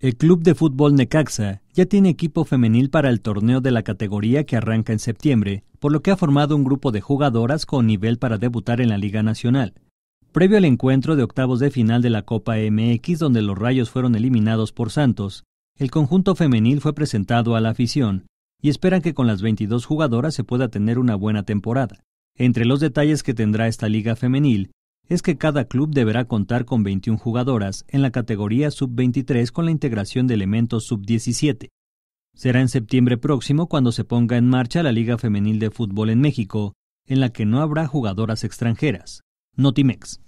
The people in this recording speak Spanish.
El Club de Fútbol Necaxa ya tiene equipo femenil para el torneo de la categoría que arranca en septiembre, por lo que ha formado un grupo de jugadoras con nivel para debutar en la Liga Nacional. Previo al encuentro de octavos de final de la Copa MX donde los Rayos fueron eliminados por Santos, el conjunto femenil fue presentado a la afición y esperan que con las 22 jugadoras se pueda tener una buena temporada. Entre los detalles que tendrá esta liga femenil es que cada club deberá contar con 21 jugadoras en la categoría sub-23 con la integración de elementos sub-17. Será en septiembre próximo cuando se ponga en marcha la Liga Femenil de Fútbol en México, en la que no habrá jugadoras extranjeras. Notimex.